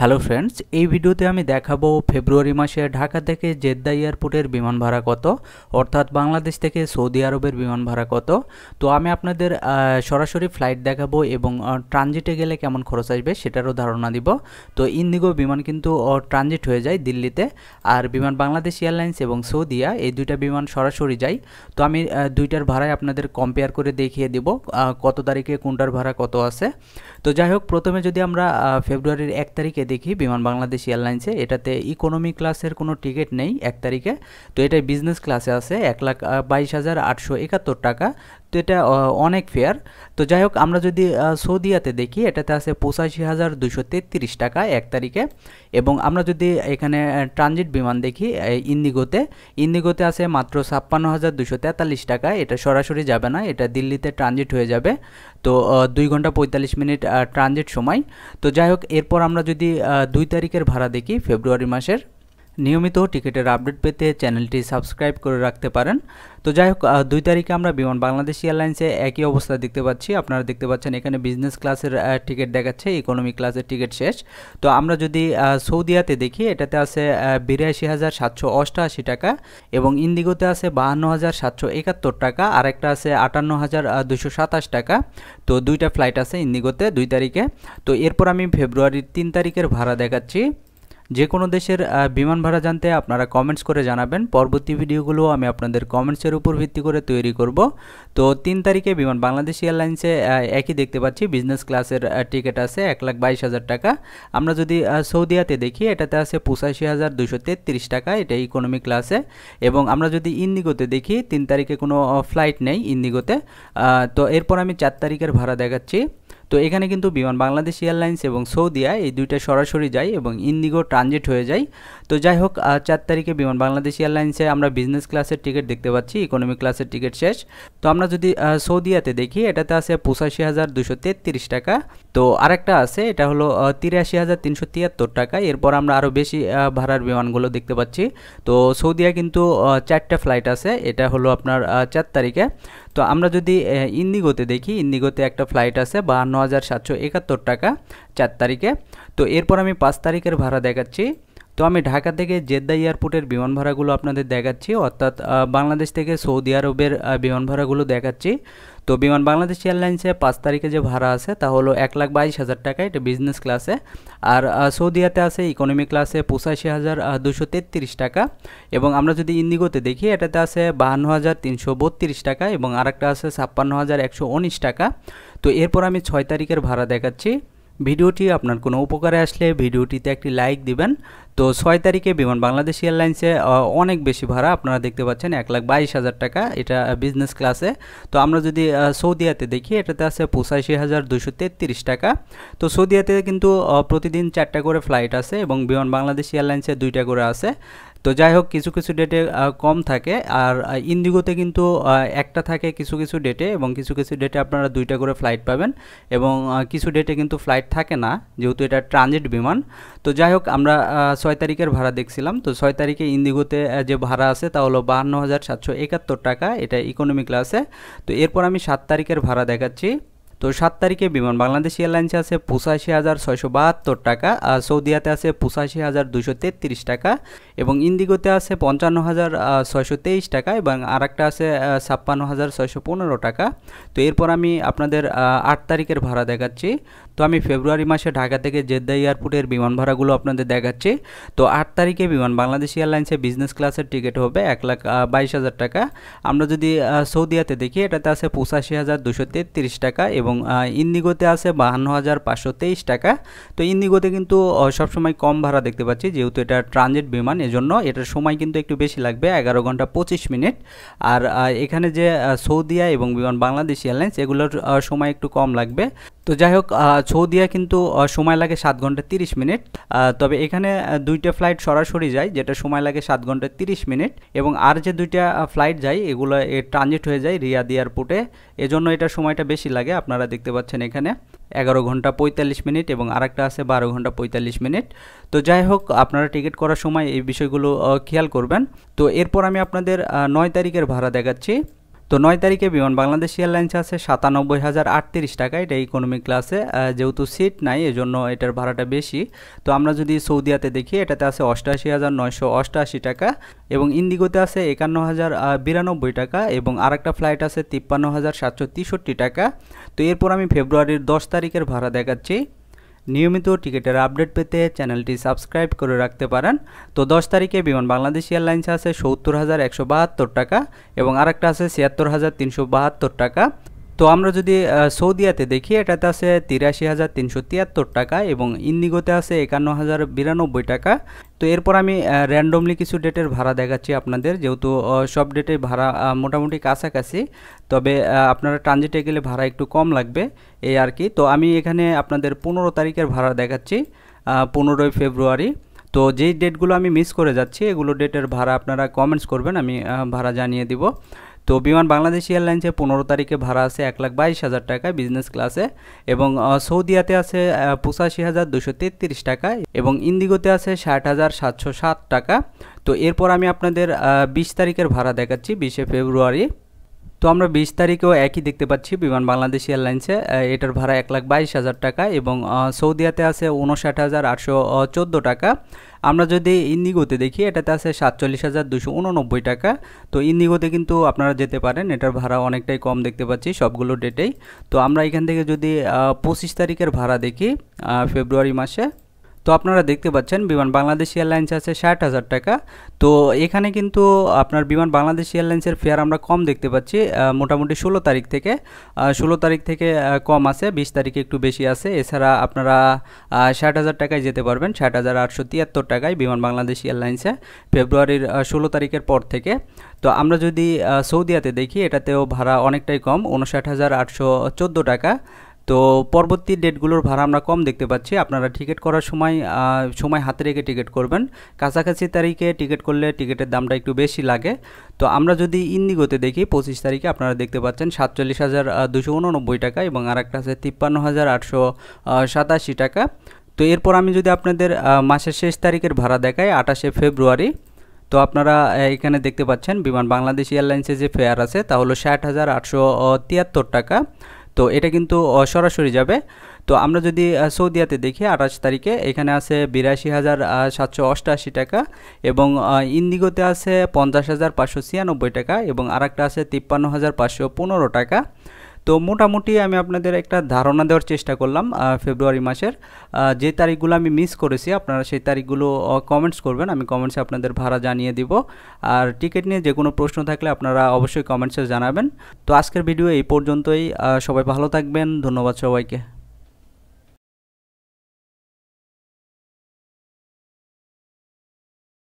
hello friends এই ভিডিওতে আমি দেখাবো ফেব্রুয়ারি মাসে ঢাকা থেকে জেদ্দা এয়ারপোর্টের বিমান ভাড়া কত অর্থাৎ বাংলাদেশ থেকে সৌদি আরবের বিমান ভাড়া কত তো আমি আপনাদের সরাসরি ফ্লাইট দেখাবো এবং ট্রানজিটে গেলে কেমন খরচ আসবে সেটারও ধারণা দিব তো ইন্দিগো বিমান কিন্তু ট্রানজিট হয়ে যায় দিল্লিতে আর বিমান বাংলাদেশ এয়ারলাইন্স এবং সৌদিয়া এই দুইটা বিমান সরাসরি যায় তো আমি দুইটার ভাড়ায় আপনাদের কম্পেয়ার করে দেখিয়ে দিব কত তারিখে কোনটার ভাড়া কত আছে তো যাই হোক প্রথমে যদি আমরা ফেব্রুয়ারির এক তারিখে দেখি বিমান বাংলাদেশ এয়ারলাইন্সে এটাতে ইকোনমি ক্লাসের কোনো টিকিট নেই এক তারিখে তো এটাই বিজনেস ক্লাসে আছে এক লাখ বাইশ হাজার আটশো একাত্তর টাকা তো এটা অনেক ফেয়ার তো যাই হোক আমরা যদি সৌদিয়াতে দেখি এটাতে আছে পঁচাশি হাজার দুশো তেত্রিশ টাকা এক তারিখে এবং আমরা যদি এখানে ট্রানজিট বিমান দেখি ইন্দিগোতে ইন্দিগোতে আছে মাত্র ছাপ্পান্ন হাজার দুশো তেতাল্লিশ টাকা এটা সরাসরি যাবে না এটা দিল্লিতে ট্রানজিট হয়ে যাবে তো দুই ঘন্টা পঁয়তাল্লিশ মিনিট ট্রানজিট সময় তো যাই হোক এরপর আমরা যদি দুই তারিখের ভাড়া দেখি ফেব্রুয়ারি মাসের নিয়মিত টিকিটের আপডেট পেতে চ্যানেলটি সাবস্ক্রাইব করে রাখতে পারেন তো যাই হোক দুই তারিখে আমরা বিমান বাংলাদেশ এয়ারলাইন্সে একই অবস্থা দেখতে পাচ্ছি আপনারা দেখতে পাচ্ছেন এখানে বিজনেস ক্লাসের টিকিট দেখাচ্ছে ইকোনমি ক্লাসের টিকিট শেষ তো আমরা যদি সৌদিয়াতে দেখি এটাতে আছে বিরাশি হাজার সাতশো অষ্টআশি টাকা এবং ইন্দিগোতে আছে বাহান্ন হাজার সাতশো একাত্তর টাকা আর একটা আছে আটান্ন হাজার দুশো সাতাশ টাকা তো দুইটা ফ্লাইট আছে ইন্দিগোতে দুই তারিখে তো এরপর আমি ফেব্রুয়ারির তিন তারিখের ভাড়া দেখাচ্ছি যে কোনো দেশের বিমান ভাড়া জানতে আপনারা কমেন্টস করে জানাবেন পরবর্তী ভিডিওগুলো আমি আপনাদের কমেন্টসের উপর ভিত্তি করে তৈরি করব তো তিন তারিখে বিমান বাংলাদেশ এয়ারলাইন্সে একই দেখতে পাচ্ছি বিজনেস ক্লাসের টিকিট আছে এক লাখ বাইশ হাজার টাকা আমরা যদি সৌদিয়াতে দেখি এটাতে আছে পঁচাশি হাজার দুশো তেত্রিশ টাকা এটা ইকোনমি ক্লাসে এবং আমরা যদি ইন্দিগোতে দেখি তিন তারিখে কোনো ফ্লাইট নেই ইন্দিগোতে তো এরপর আমি চার তারিখের ভাড়া দেখাচ্ছি তো এখানে কিন্তু বিমান বাংলাদেশ এয়ারলাইন্স এবং সৌদিয়া এই দুইটা সরাসরি যায় এবং ইন্ডিগো ট্রানজিট হয়ে যায় তো যাই হোক চার তারিখে বিমান বাংলাদেশ এয়ারলাইন্সে আমরা বিজনেস ক্লাসের টিকিট দেখতে পাচ্ছি ইকোনমি ক্লাসের টিকিট শেষ তো আমরা যদি সৌদিয়াতে দেখি এটাতে আছে পঁচাশি হাজার দুশো তেত্রিশ টাকা তো আরেকটা আছে এটা হলো তিরাশি হাজার তিনশো তিয়াত্তর টাকা এরপর আমরা আরও বেশি ভাড়ার বিমানগুলো দেখতে পাচ্ছি তো সৌদিয়া কিন্তু চারটা ফ্লাইট আছে এটা হলো আপনার চার তারিখে তো আমরা যদি ইন্দিগোতে দেখি ইন্দিগোতে একটা ফ্লাইট আছে বাহান্ন হাজার সাতশো একাত্তর টাকা চার তারিখে তো এরপর আমি পাঁচ তারিখের ভাড়া দেখাচ্ছি তো আমি ঢাকা থেকে জেদ্দা এয়ারপোর্টের বিমান ভাড়াগুলো আপনাদের দেখাচ্ছি অর্থাৎ বাংলাদেশ থেকে সৌদি আরবের বিমান ভাড়াগুলো দেখাচ্ছি তো বিমান বাংলাদেশ এয়ারলাইন্সে পাঁচ তারিখে যে ভাড়া আছে তা হলো এক লাখ বাইশ হাজার টাকা এটা বিজনেস ক্লাসে আর সৌদিয়াতে আছে ইকোনমি ক্লাসে পঁচাশি হাজার দুশো তেত্রিশ টাকা এবং আমরা যদি ইন্দিগোতে দেখি এটাতে আছে বাহান্ন হাজার তিনশো বত্রিশ টাকা এবং আরেকটা আছে ছাপ্পান্ন হাজার একশো উনিশ টাকা তো এরপর আমি ছয় তারিখের ভাড়া দেখাচ্ছি ভিডিওটি আপনার কোনো উপকারে আসলে ভিডিওটিতে একটি লাইক দিবেন তো ছয় তারিখে বিমান বাংলাদেশ এয়ারলাইন্সে অনেক বেশি ভাড়া আপনারা দেখতে পাচ্ছেন এক লাখ বাইশ হাজার টাকা এটা বিজনেস ক্লাসে তো আমরা যদি সৌদিয়াতে দেখি এটাতে আছে পঁচাশি হাজার দুশো তেত্রিশ টাকা তো সৌদিয়াতে কিন্তু প্রতিদিন চারটা করে ফ্লাইট আছে এবং বিমান বাংলাদেশ এয়ারলাইন্সে দুইটা করে আছে তো যাই হোক কিছু কিছু ডেটে কম থাকে আর ইন্দিগোতে কিন্তু একটা থাকে কিছু কিছু ডেটে এবং কিছু কিছু ডেটে আপনারা দুইটা করে ফ্লাইট পাবেন এবং কিছু ডেটে কিন্তু ফ্লাইট থাকে না যেহেতু এটা ট্রানজিট বিমান তো যাই হোক আমরা ছয় তারিখের ভাড়া দেখছিলাম তো ছয় তারিখে ইন্দিগোতে যে ভাড়া আছে তা হলো বাহান্ন হাজার সাতশো একাত্তর টাকা এটা ইকোনমি ক্লাসে তো এরপর আমি সাত তারিখের ভাড়া দেখাচ্ছি তো সাত তারিখে বিমান বাংলাদেশ এয়ারলাইন্সে আছে পঁচাশি হাজার ছয়শো বাহাত্তর টাকা আর সৌদিয়াতে আছে পঁচাশি হাজার দুশো তেত্রিশ টাকা এবং ইন্দিগোতে আছে পঞ্চান্ন হাজার ছয়শো তেইশ টাকা এবং আর একটা আছে ছাপ্পান্ন হাজার ছয়শো পনেরো টাকা তো এরপর আমি আপনাদের আট তারিখের ভাড়া দেখাচ্ছি তো আমি ফেব্রুয়ারি মাসে ঢাকা থেকে জেদ্দা এয়ারপোর্টের বিমান ভাড়াগুলো আপনাদের দেখাচ্ছি তো আট তারিখে বিমান বাংলাদেশ এয়ারলাইন্সে বিজনেস ক্লাসের টিকিট হবে এক লাখ বাইশ হাজার টাকা আমরা যদি সৌদিয়াতে দেখি এটাতে আছে পঁচাশি হাজার দুশো তেত্রিশ টাকা এবং এবং ইন্দিগোতে আছে বাহান্ন হাজার পাঁচশো তেইশ টাকা তো ইন্দিগোতে কিন্তু সবসময় কম ভাড়া দেখতে পাচ্ছি যেহেতু এটা ট্রানজিট বিমান এজন্য এটার সময় কিন্তু একটু বেশি লাগবে এগারো ঘন্টা পঁচিশ মিনিট আর এখানে যে সৌদিয়া এবং বিমান বাংলাদেশ এয়ারলাইন্স এগুলোর সময় একটু কম লাগবে তো যাই হোক সৌদিয়া কিন্তু সময় লাগে সাত ঘন্টা তিরিশ মিনিট তবে এখানে দুইটা ফ্লাইট সরাসরি যায় যেটা সময় লাগে সাত ঘন্টা তিরিশ মিনিট এবং আর যে দুইটা ফ্লাইট যায় এগুলো ট্রানজিট হয়ে যায় রিয়াদ এয়ারপোর্টে এজন্য এটা সময়টা বেশি লাগে আপনারা দেখতে পাচ্ছেন এখানে এগারো ঘন্টা পঁয়তাল্লিশ মিনিট এবং আরেকটা আছে বারো ঘন্টা পঁয়তাল্লিশ মিনিট তো যাই হোক আপনারা টিকিট করার সময় এই বিষয়গুলো খেয়াল করবেন তো এরপর আমি আপনাদের নয় তারিখের ভাড়া দেখাচ্ছি তো নয় তারিখে বিমান বাংলাদেশ এয়ারলাইন্স আছে সাতানব্বই হাজার আটত্রিশ টাকা এটা ইকোনমি ক্লাসে যেহেতু সিট নাই এজন্য এটার ভাড়াটা বেশি তো আমরা যদি সৌদিয়াতে দেখি এটাতে আছে অষ্টাশি হাজার নয়শো অষ্টাশি টাকা এবং ইন্দিগোতে আছে একান্ন হাজার বিরানব্বই টাকা এবং আরেকটা ফ্লাইট আছে তিপ্পান্ন হাজার সাতশো তিষট্টি টাকা তো এরপর আমি ফেব্রুয়ারির দশ তারিখের ভাড়া দেখাচ্ছি নিয়মিত টিকিটের আপডেট পেতে চ্যানেলটি সাবস্ক্রাইব করে রাখতে পারেন তো দশ তারিখে বিমান বাংলাদেশ এয়ারলাইন্স আছে সত্তর হাজার একশো বাহাত্তর টাকা এবং আরেকটা আছে ছিয়াত্তর হাজার তিনশো বাহাত্তর টাকা তো আমরা যদি সৌদিয়াতে দেখি এটাতে আছে তিরাশি হাজার তিনশো তিয়াত্তর টাকা এবং ইন্দিগোতে আছে একান্ন হাজার বিরানব্বই টাকা তো এরপর আমি র্যান্ডমলি কিছু ডেটের ভাড়া দেখাচ্ছি আপনাদের যেহেতু সব ডেটের ভাড়া মোটামুটি কাছাকাছি তবে আপনারা ট্রানজিটে গেলে ভাড়া একটু কম লাগবে এই আর কি তো আমি এখানে আপনাদের পনেরো তারিখের ভাড়া দেখাচ্ছি পনেরোই ফেব্রুয়ারি তো যেই ডেটগুলো আমি মিস করে যাচ্ছি এগুলো ডেটের ভাড়া আপনারা কমেন্টস করবেন আমি ভাড়া জানিয়ে দিব তো বিমান বাংলাদেশ এয়ারলাইন্সে পনেরো তারিখে ভাড়া আছে এক লাখ বাইশ হাজার টাকা বিজনেস ক্লাসে এবং সৌদিয়াতে আছে পঁচাশি হাজার দুশো তেত্রিশ টাকা এবং ইন্দিগোতে আছে ষাট হাজার সাতশো সাত টাকা তো এরপর আমি আপনাদের বিশ তারিখের ভাড়া দেখাচ্ছি বিশে ফেব্রুয়ারি তো আমরা বিশ তারিখেও একই দেখতে পাচ্ছি বিমান বাংলাদেশ এয়ারলাইন্সে এটার ভাড়া এক লাখ বাইশ হাজার টাকা এবং সৌদিয়াতে আছে উনষাট হাজার আটশো চোদ্দো টাকা আমরা যদি ইন্দিগোতে দেখি এটাতে আছে সাতচল্লিশ হাজার দুশো উননব্বই টাকা তো ইন্দিগোতে কিন্তু আপনারা যেতে পারেন এটার ভাড়া অনেকটাই কম দেখতে পাচ্ছি সবগুলো ডেটেই তো আমরা এখান থেকে যদি পঁচিশ তারিখের ভাড়া দেখি ফেব্রুয়ারি মাসে তো আপনারা দেখতে পাচ্ছেন বিমান বাংলাদেশ এয়ারলাইন্স আছে ষাট হাজার টাকা তো এখানে কিন্তু আপনার বিমান বাংলাদেশ এয়ারলাইন্সের ফেয়ার আমরা কম দেখতে পাচ্ছি মোটামুটি ষোলো তারিখ থেকে ষোলো তারিখ থেকে কম আছে বিশ তারিখে একটু বেশি আছে এছাড়া আপনারা ষাট হাজার টাকায় যেতে পারবেন ষাট হাজার আটশো তিয়াত্তর টাকায় বিমান বাংলাদেশ এয়ারলাইন্সে ফেব্রুয়ারির ষোলো তারিখের পর থেকে তো আমরা যদি সৌদিয়াতে দেখি এটাতেও ভাড়া অনেকটাই কম উনষাট হাজার আটশো চোদ্দো টাকা তো পরবর্তী ডেটগুলোর ভাড়া আমরা কম দেখতে পাচ্ছি আপনারা টিকিট করার সময় সময় হাতে রেখে টিকিট করবেন কাছাকাছি তারিখে টিকিট করলে টিকিটের দামটা একটু বেশি লাগে তো আমরা যদি ইন্দিগোতে দেখি পঁচিশ তারিখে আপনারা দেখতে পাচ্ছেন সাতচল্লিশ হাজার দুশো উননব্বই টাকা এবং আর একটা আছে তিপ্পান্ন হাজার আটশো সাতাশি টাকা তো এরপর আমি যদি আপনাদের মাসের শেষ তারিখের ভাড়া দেখাই আটাশে ফেব্রুয়ারি তো আপনারা এখানে দেখতে পাচ্ছেন বিমান বাংলাদেশ এয়ারলাইন্সে যে ফেয়ার আছে তা হলো ষাট হাজার আটশো তিয়াত্তর টাকা তো এটা কিন্তু সরাসরি যাবে তো আমরা যদি সৌদিয়াতে দেখি আঠাশ তারিখে এখানে আছে বিরাশি হাজার সাতশো অষ্টআশি টাকা এবং ইন্দিগোতে আছে পঞ্চাশ হাজার পাঁচশো ছিয়ানব্বই টাকা এবং আরেকটা আছে তিপ্পান্ন হাজার পাঁচশো পনেরো টাকা তো মোটামুটি আমি আপনাদের একটা ধারণা দেওয়ার চেষ্টা করলাম ফেব্রুয়ারি মাসের যে তারিখগুলো আমি মিস করেছি আপনারা সেই তারিখগুলো কমেন্টস করবেন আমি কমেন্টসে আপনাদের ভাড়া জানিয়ে দিব আর টিকিট নিয়ে যে কোনো প্রশ্ন থাকলে আপনারা অবশ্যই কমেন্টসে জানাবেন তো আজকের ভিডিও এই পর্যন্তই সবাই ভালো থাকবেন ধন্যবাদ সবাইকে